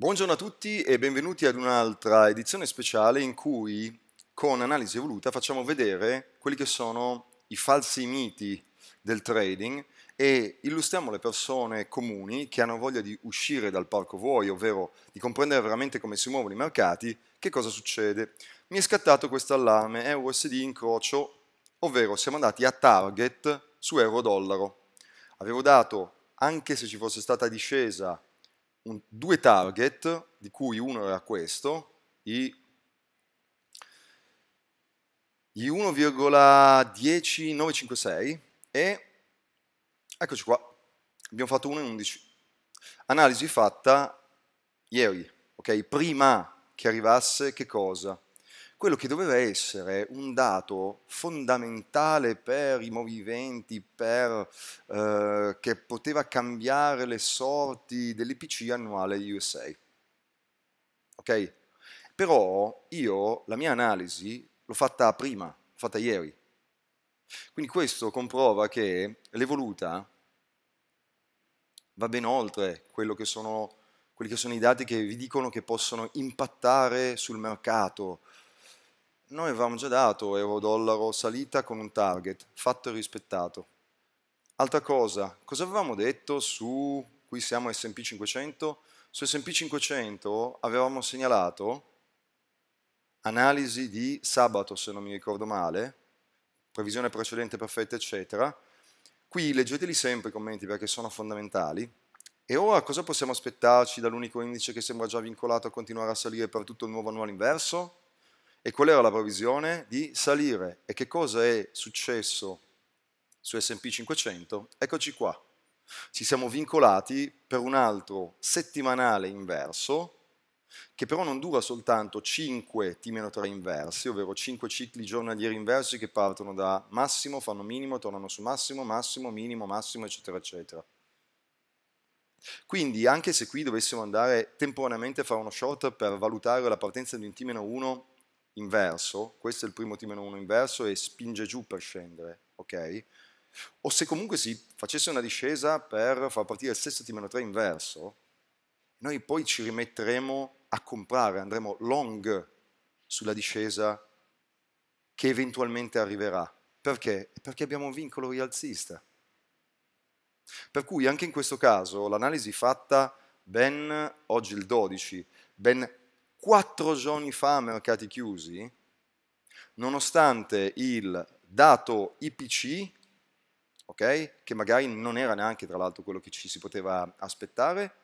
Buongiorno a tutti e benvenuti ad un'altra edizione speciale in cui con Analisi Evoluta facciamo vedere quelli che sono i falsi miti del trading e illustriamo le persone comuni che hanno voglia di uscire dal parco vuoi, ovvero di comprendere veramente come si muovono i mercati, che cosa succede. Mi è scattato questo allarme EURSD incrocio, ovvero siamo andati a target su euro-dollaro. Avevo dato, anche se ci fosse stata discesa un, due target, di cui uno era questo, i, i 1,10956 e eccoci qua, abbiamo fatto 1 in 11. Analisi fatta ieri, ok? Prima che arrivasse che cosa? quello che doveva essere un dato fondamentale per i movimenti, per, eh, che poteva cambiare le sorti dell'IPC annuale USA. Ok? Però io la mia analisi l'ho fatta prima, l'ho fatta ieri. Quindi questo comprova che l'evoluta va ben oltre quello che sono quelli che sono i dati che vi dicono che possono impattare sul mercato, noi avevamo già dato euro-dollaro salita con un target, fatto e rispettato. Altra cosa, cosa avevamo detto su, qui siamo S&P 500? Su S&P 500 avevamo segnalato analisi di sabato, se non mi ricordo male, previsione precedente perfetta, eccetera. Qui leggeteli sempre i commenti perché sono fondamentali. E ora cosa possiamo aspettarci dall'unico indice che sembra già vincolato a continuare a salire per tutto il nuovo annuale inverso? E qual era la previsione? Di salire. E che cosa è successo su SP 500? Eccoci qua. Ci siamo vincolati per un altro settimanale inverso, che però non dura soltanto 5 T-3 inversi, ovvero 5 cicli giornalieri inversi che partono da massimo, fanno minimo, tornano su massimo, massimo, minimo, massimo, eccetera, eccetera. Quindi anche se qui dovessimo andare temporaneamente a fare uno short per valutare la partenza di un T-1 inverso, questo è il primo T 1 inverso e spinge giù per scendere, ok? O se comunque si facesse una discesa per far partire il stesso T 3 inverso, noi poi ci rimetteremo a comprare, andremo long sulla discesa che eventualmente arriverà. Perché? Perché abbiamo un vincolo rialzista. Per cui anche in questo caso l'analisi fatta ben oggi il 12, ben quattro giorni fa a mercati chiusi, nonostante il dato IPC, okay, che magari non era neanche tra l'altro quello che ci si poteva aspettare,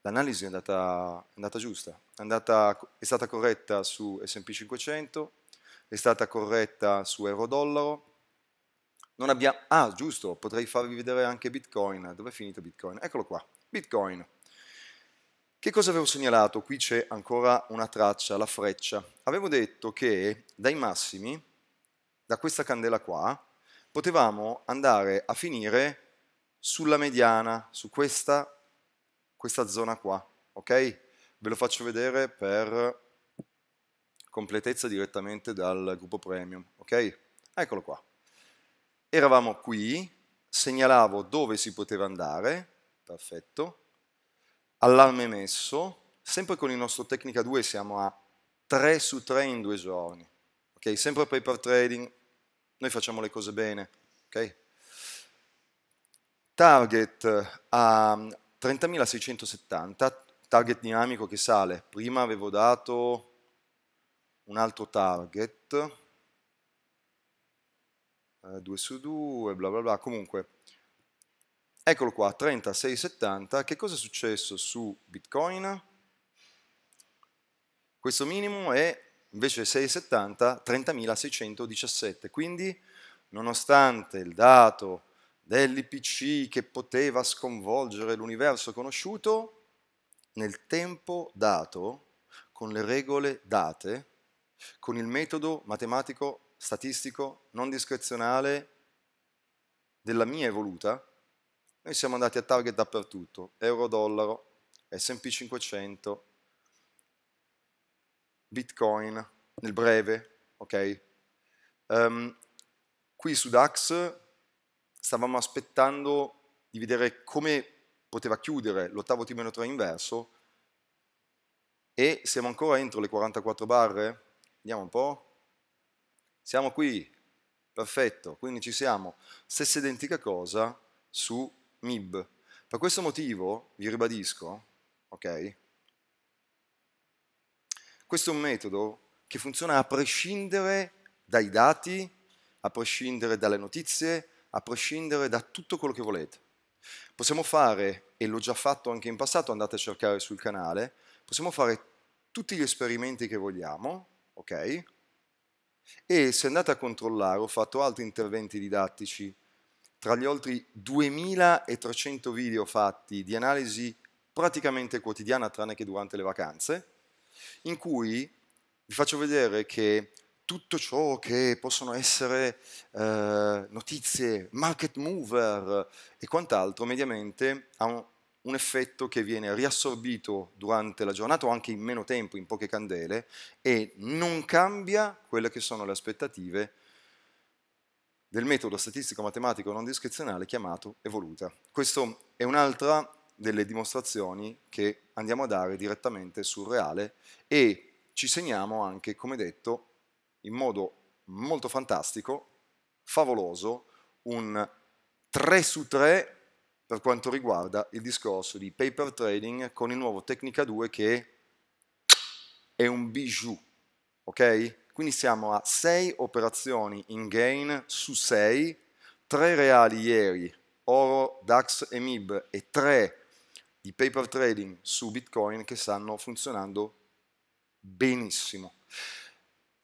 l'analisi è andata, è andata giusta, è, andata, è, stata corretta su S&P 500, è stata corretta su euro-dollaro, non abbiamo... Ah, giusto, potrei farvi vedere anche Bitcoin, dove è finito Bitcoin? Eccolo qua, Bitcoin, che cosa avevo segnalato? Qui c'è ancora una traccia, la freccia. Avevo detto che dai massimi, da questa candela qua, potevamo andare a finire sulla mediana, su questa, questa zona qua, ok? Ve lo faccio vedere per completezza direttamente dal gruppo premium, ok? Eccolo qua. Eravamo qui, segnalavo dove si poteva andare, perfetto, allarme messo, sempre con il nostro Tecnica 2 siamo a 3 su 3 in due giorni, ok? Sempre paper trading, noi facciamo le cose bene, ok? Target ehm, a 30.670, target dinamico che sale, prima avevo dato un altro target, 2 eh, su 2, bla bla bla, comunque Eccolo qua, 36,70. Che cosa è successo su Bitcoin? Questo minimo è invece 6,70, 30.617. Quindi, nonostante il dato dell'IPC che poteva sconvolgere l'universo conosciuto, nel tempo dato, con le regole date, con il metodo matematico, statistico, non discrezionale della mia evoluta, noi siamo andati a target dappertutto, euro-dollaro, SP 500, Bitcoin, nel breve, ok? Um, qui su DAX stavamo aspettando di vedere come poteva chiudere l'ottavo T-3 inverso e siamo ancora entro le 44 barre, vediamo un po', siamo qui, perfetto, quindi ci siamo, stessa identica cosa su MIB. Per questo motivo, vi ribadisco, ok? Questo è un metodo che funziona a prescindere dai dati, a prescindere dalle notizie, a prescindere da tutto quello che volete. Possiamo fare, e l'ho già fatto anche in passato, andate a cercare sul canale, possiamo fare tutti gli esperimenti che vogliamo, ok? E se andate a controllare, ho fatto altri interventi didattici tra gli oltre 2300 video fatti di analisi praticamente quotidiana, tranne che durante le vacanze, in cui vi faccio vedere che tutto ciò che possono essere eh, notizie, market mover e quant'altro, mediamente ha un, un effetto che viene riassorbito durante la giornata o anche in meno tempo, in poche candele, e non cambia quelle che sono le aspettative del metodo statistico matematico non discrezionale chiamato evoluta. Questa è un'altra delle dimostrazioni che andiamo a dare direttamente sul reale e ci segniamo anche, come detto, in modo molto fantastico, favoloso, un 3 su 3 per quanto riguarda il discorso di paper trading con il nuovo Tecnica 2 che è un bijou, ok? Quindi siamo a 6 operazioni in gain su 6, 3 reali ieri, oro, DAX e MIB e 3 di paper trading su Bitcoin che stanno funzionando benissimo.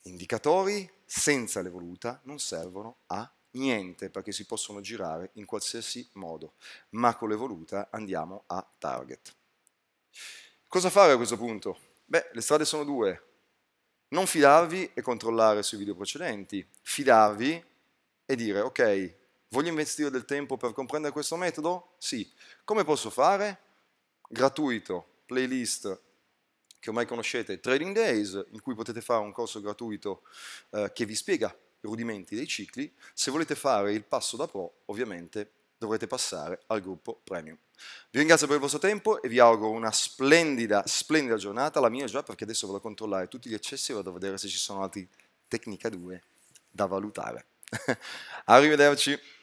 Indicatori senza l'evoluta non servono a niente perché si possono girare in qualsiasi modo, ma con l'evoluta andiamo a target. Cosa fare a questo punto? Beh, le strade sono due, non fidarvi e controllare sui video precedenti, fidarvi e dire ok, voglio investire del tempo per comprendere questo metodo? Sì. Come posso fare? Gratuito, playlist che ormai conoscete, Trading Days, in cui potete fare un corso gratuito eh, che vi spiega i rudimenti dei cicli. Se volete fare il passo da pro, ovviamente dovrete passare al gruppo premium. Vi ringrazio per il vostro tempo e vi auguro una splendida, splendida giornata, la mia già perché adesso vado a controllare tutti gli accessi e vado a vedere se ci sono altri Tecnica 2 da valutare. Arrivederci!